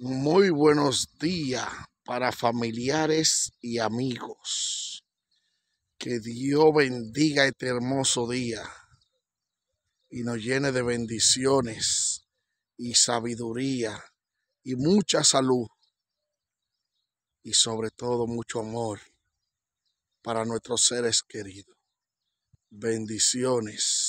Muy buenos días para familiares y amigos. Que Dios bendiga este hermoso día y nos llene de bendiciones y sabiduría y mucha salud y sobre todo mucho amor para nuestros seres queridos. Bendiciones.